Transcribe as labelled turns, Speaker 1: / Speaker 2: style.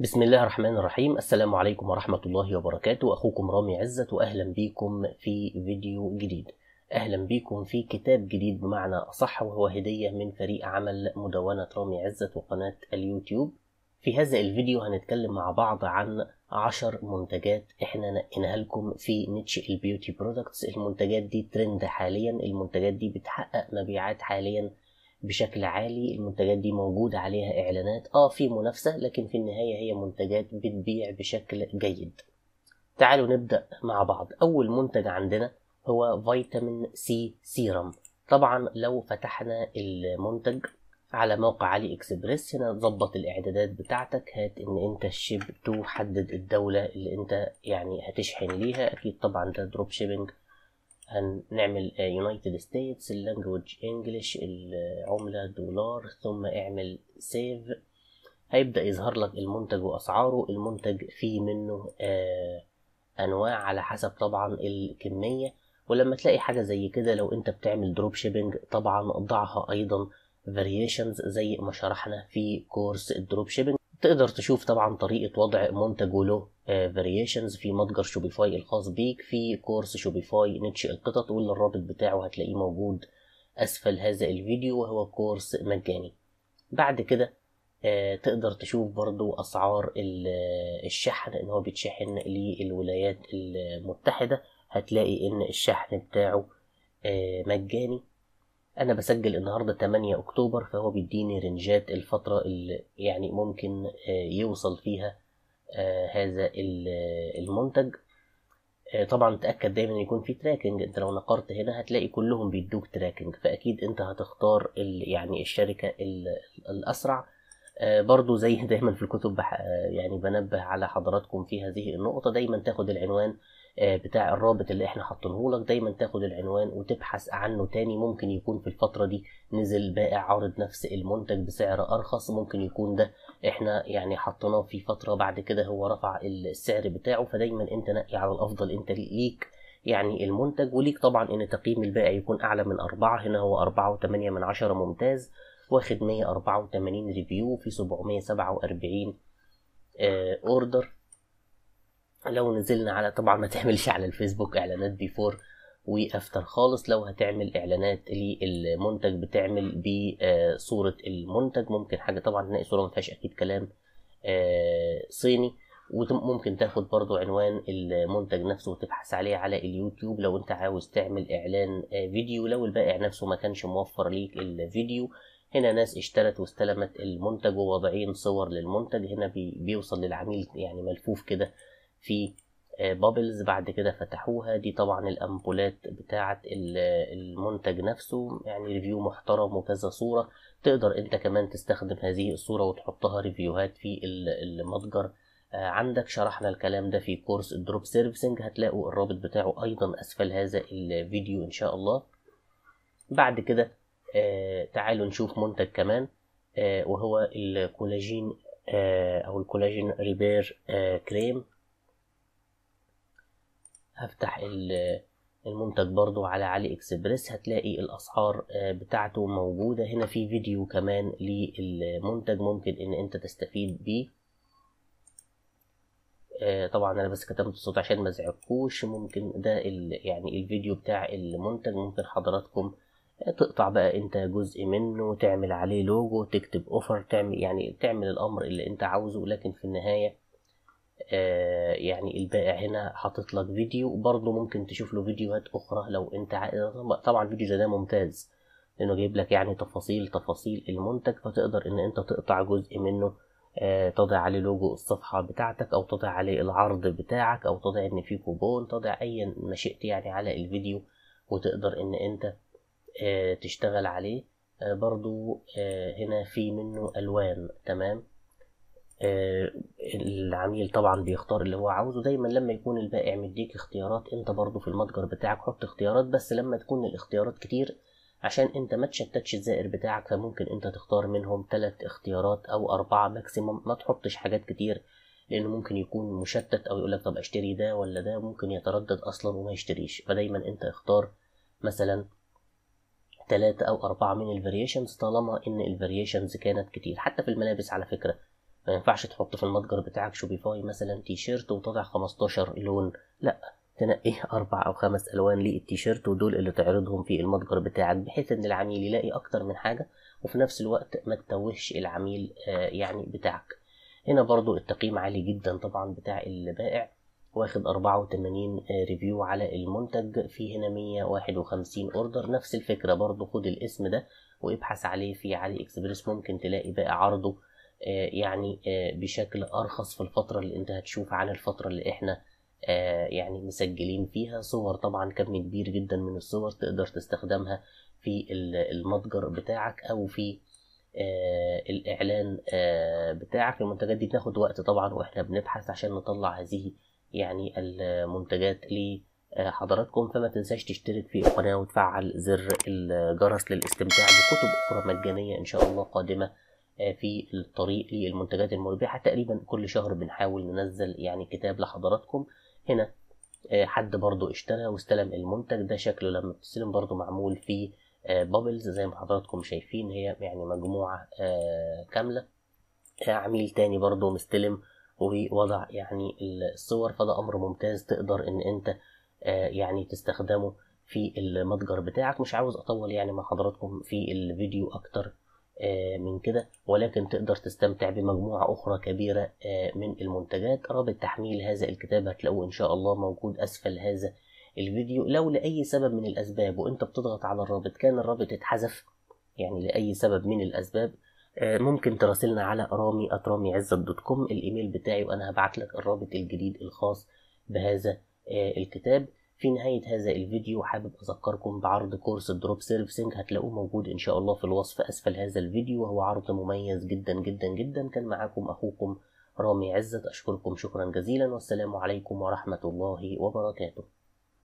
Speaker 1: بسم الله الرحمن الرحيم السلام عليكم ورحمة الله وبركاته أخوكم رامي عزت وأهلا بيكم في فيديو جديد أهلا بيكم في كتاب جديد بمعنى أصح وهو هدية من فريق عمل مدونة رامي عزت وقناة اليوتيوب في هذا الفيديو هنتكلم مع بعض عن عشر منتجات احنا نقيناها لكم في نيتش البيوتي برودكتس المنتجات دي ترند حاليا المنتجات دي بتحقق مبيعات حاليا بشكل عالي المنتجات دي موجودة عليها إعلانات آه في منافسة لكن في النهاية هي منتجات بتبيع بشكل جيد تعالوا نبدأ مع بعض أول منتج عندنا هو فيتامين سي سيرم طبعا لو فتحنا المنتج على موقع علي اكسبريس هنا تظبط الاعدادات بتاعتك هات ان انت الشيب تو حدد الدولة اللي انت يعني هتشحن ليها اكيد طبعا ده دروب شيبنج هنعمل يونايتد ستيتس اللانجوج انجلش العملة دولار ثم اعمل سيف هيبدأ يظهر لك المنتج وأسعاره المنتج فيه منه آه أنواع على حسب طبعا الكمية ولما تلاقي حاجة زي كده لو أنت بتعمل دروب شيبينج طبعا ضعها أيضا فاريشنز زي ما شرحنا في كورس الدروب شيبينج تقدر تشوف طبعا طريقة وضع منتج ولو فاريشنز في متجر شوبيفاي الخاص بيك في كورس شوبيفاي نتشئ القطط واللي الرابط بتاعه هتلاقيه موجود أسفل هذا الفيديو وهو كورس مجاني بعد كده آه، تقدر تشوف برضو أسعار آه، الشحن إن هو بيتشحن للولايات المتحدة هتلاقي إن الشحن بتاعه آه، مجاني انا بسجل النهارده 8 اكتوبر فهو بيديني رنجات الفتره اللي يعني ممكن آه، يوصل فيها آه، هذا المنتج آه، طبعا تاكد دايما يكون في تراكنج انت لو نقرت هنا هتلاقي كلهم بيدوك تراكنج فاكيد انت هتختار يعني الشركه الاسرع برضو زي دايما في الكتب يعني بنبه على حضراتكم في هذه النقطة دايما تاخد العنوان آه، بتاع الرابط اللي احنا حاطينه لك دايما تاخد العنوان وتبحث عنه تاني ممكن يكون في الفتره دي نزل بائع عارض نفس المنتج بسعر ارخص ممكن يكون ده احنا يعني حطيناه في فتره بعد كده هو رفع السعر بتاعه فدايما انت نقي على الافضل انت ليك يعني المنتج وليك طبعا ان تقييم البائع يكون اعلى من أربعة هنا هو أربعة وثمانية من عشرة ممتاز واخد مية أربعة ريفيو في سبعمية سبعة وأربعين اوردر آه، لو نزلنا على طبعا ما تعملش على الفيسبوك اعلانات بيفور وافتر خالص لو هتعمل اعلانات للمنتج بتعمل بصوره المنتج ممكن حاجه طبعا تلاقي صوره ما فيهاش اكيد كلام آه، صيني وممكن تاخد برضو عنوان المنتج نفسه وتبحث عليه على اليوتيوب لو انت عاوز تعمل اعلان آه، فيديو لو البائع نفسه ما كانش موفر ليك الفيديو هنا ناس اشترت واستلمت المنتج وواضعين صور للمنتج هنا بيوصل للعميل يعني ملفوف كده في بابلز آه، بعد كده فتحوها دي طبعا الامبولات بتاعه المنتج نفسه يعني ريفيو محترم وكذا صوره تقدر انت كمان تستخدم هذه الصوره وتحطها ريفيوهات في المتجر آه، عندك شرحنا الكلام ده في كورس الدروب سيرفيسنج هتلاقوا الرابط بتاعه ايضا اسفل هذا الفيديو ان شاء الله بعد كده آه، تعالوا نشوف منتج كمان وهو الكولاجين او الكولاجين ريبير كريم هفتح المنتج برضو على علي اكسبريس هتلاقي الاسعار آه، بتاعته موجودة هنا في فيديو كمان للمنتج ممكن ان انت تستفيد بيه آه، طبعا انا بس كتبت الصوت عشان ما ازعجكوش ممكن ده يعني الفيديو بتاع المنتج ممكن حضراتكم آه، تقطع بقى انت جزء منه وتعمل عليه لوجو تكتب اوفر تعمل يعني تعمل الامر اللي انت عاوزه لكن في النهايه آه، يعني البائع هنا حاطط لك فيديو برضه ممكن تشوف له فيديوهات اخرى لو انت عايز طبعا فيديو زي ده ممتاز لانه جايب لك يعني تفاصيل تفاصيل المنتج فتقدر ان انت تقطع جزء منه آه، تضع عليه لوجو الصفحة بتاعتك أو تضع عليه العرض بتاعك أو تضع إن في كوبون تضع أي ما شئت يعني على الفيديو وتقدر إن أنت آه، تشتغل عليه برضو هنا في منه ألوان تمام آه، العميل طبعا بيختار اللي هو عاوزه دايما لما يكون البائع مديك اختيارات انت برضو في المتجر بتاعك حط اختيارات بس لما تكون الاختيارات كتير عشان انت ما تشتتش الزائر بتاعك فممكن انت تختار منهم ثلاث اختيارات او اربعة ماكسيموم ما تحطش حاجات كتير لان ممكن يكون مشتت او يقولك طب اشتري ده ولا ده ممكن يتردد اصلا وما يشتريش فدايما انت اختار مثلا ثلاثة او اربعة من الفاريشنز طالما ان الفاريشنز كانت كتير حتى في الملابس على فكرة اه. ما ينفعش تحط في المتجر بتاعك شوبيفاي مثلا تيشيرت وتضع 15 لون لا تنقي أربع أو خمس ألوان للتيشيرت ودول اللي تعرضهم في المتجر بتاعك بحيث إن العميل يلاقي أكتر من حاجة وفي نفس الوقت ما تتوهش العميل اه، يعني بتاعك هنا برضو التقييم عالي جدا طبعا بتاع البائع واخد 84 ريفيو اه، على المنتج في هنا 151 اوردر نفس الفكره برضو خد الاسم ده وابحث عليه في علي اكسبريس ممكن تلاقي بقى عرضه آه، يعني آه، بشكل ارخص في الفتره اللي انت هتشوف عن الفتره اللي احنا آه، يعني مسجلين فيها صور طبعا كم كبير جدا من الصور تقدر تستخدمها في المتجر بتاعك او في الاعلان بتاعك المنتجات دي بتاخد وقت طبعا واحنا بنبحث عشان نطلع هذه يعني المنتجات لحضراتكم فما تنساش تشترك في القناة وتفعل زر الجرس للاستمتاع بكتب أخرى مجانية إن شاء الله قادمة آه، في الطريق للمنتجات المربحة تقريبا كل شهر بنحاول ننزل يعني كتاب لحضراتكم هنا آه، حد برضو اشترى واستلم المنتج ده شكله لما بتستلم برضو معمول في بابلز آه، زي ما حضراتكم شايفين هي يعني مجموعة كاملة عميل تاني برضو مستلم ووضع يعني الصور فده أمر ممتاز تقدر إن أنت يعني تستخدمه في المتجر بتاعك مش عاوز أطول يعني مع حضراتكم في الفيديو أكتر آه، من كده ولكن تقدر تستمتع بمجموعة أخرى كبيرة آه، من المنتجات رابط تحميل هذا الكتاب هتلاقوه إن شاء الله موجود أسفل هذا الفيديو لو لأي سبب من الأسباب وأنت بتضغط على الرابط كان الرابط اتحذف يعني لأي سبب من الأسباب آه، ممكن تراسلنا على رامي أترامي عزة دوت كوم الإيميل بتاعي وأنا هبعت لك الرابط الجديد الخاص بهذا الكتاب في نهاية هذا الفيديو حابب أذكركم بعرض كورس الدروب سيرفسنج هتلاقوه موجود إن شاء الله في الوصف أسفل هذا الفيديو وهو عرض مميز جدا جدا جدا كان معاكم أخوكم رامي عزت أشكركم شكرا جزيلا والسلام عليكم ورحمة الله وبركاته